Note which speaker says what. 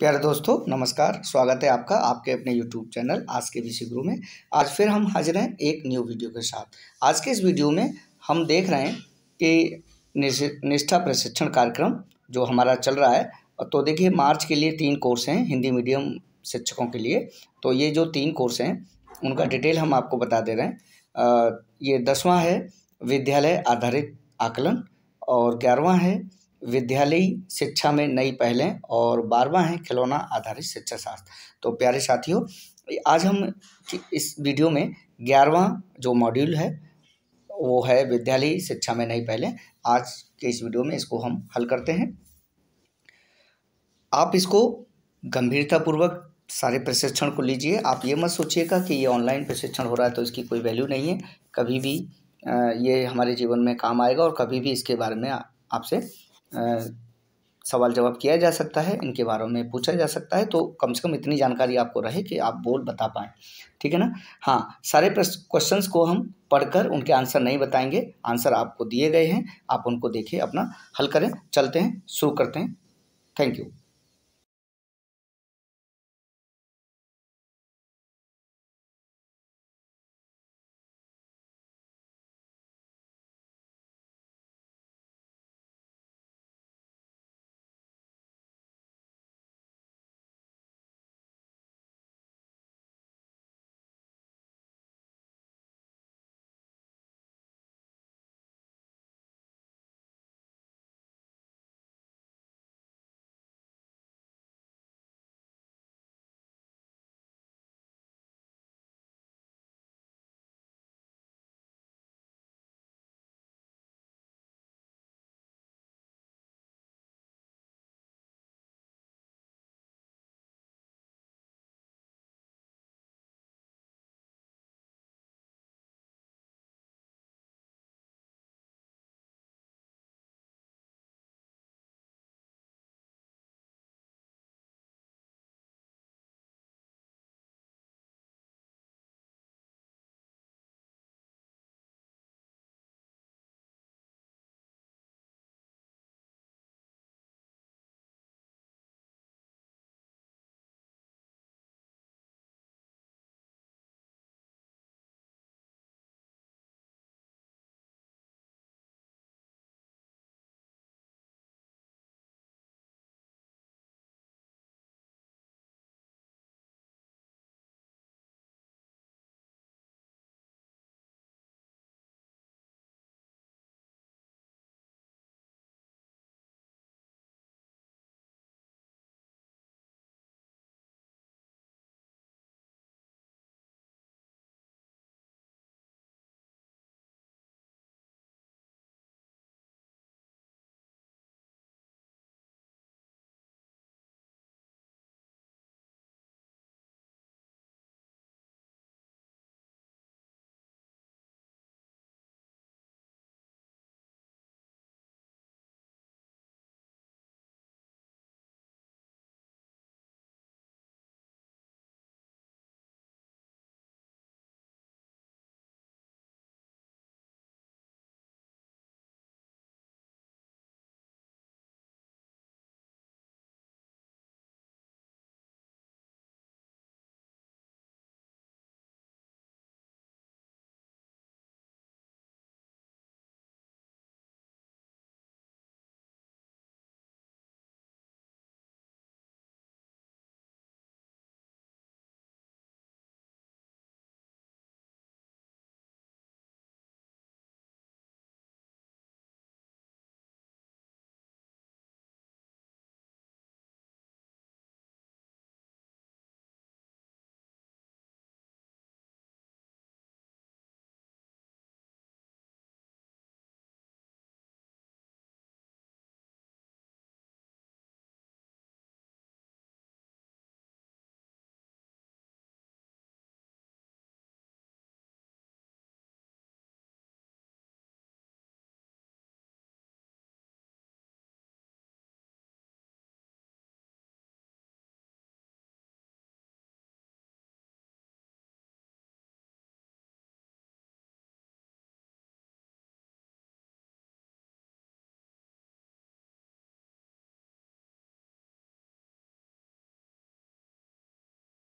Speaker 1: प्यारे दोस्तों नमस्कार स्वागत है आपका आपके अपने यूट्यूब चैनल आज के विषय गुरु में आज फिर हम हाजिर हैं एक न्यू वीडियो के साथ आज के इस वीडियो में हम देख रहे हैं कि निष्ठा प्रशिक्षण कार्यक्रम जो हमारा चल रहा है तो देखिए मार्च के लिए तीन कोर्स हैं हिंदी मीडियम शिक्षकों के लिए तो ये जो तीन कोर्स हैं उनका डिटेल हम आपको बता दे रहे हैं ये दसवां है विद्यालय आधारित आकलन और ग्यारहवा है विद्यालयी शिक्षा में नई पहलें और बारवा है खिलौना आधारित शिक्षा शास्त्र तो प्यारे साथियों आज हम इस वीडियो में ग्यारहवा जो मॉड्यूल है वो है विद्यालयी शिक्षा में नई पहलें आज के इस वीडियो में इसको हम हल करते हैं आप इसको गंभीरतापूर्वक सारे प्रशिक्षण को लीजिए आप ये मत सोचिएगा कि ये ऑनलाइन प्रशिक्षण हो रहा है तो इसकी कोई वैल्यू नहीं है कभी भी ये हमारे जीवन में काम आएगा और कभी भी इसके बारे में आपसे सवाल जवाब किया जा सकता है इनके बारे में पूछा जा सकता है तो कम से कम इतनी जानकारी आपको रहे कि आप बोल बता पाएँ ठीक है ना हाँ सारे क्वेश्चंस को हम पढ़कर उनके आंसर नहीं बताएंगे आंसर आपको दिए गए हैं आप उनको देखिए अपना हल करें चलते हैं शुरू करते हैं थैंक यू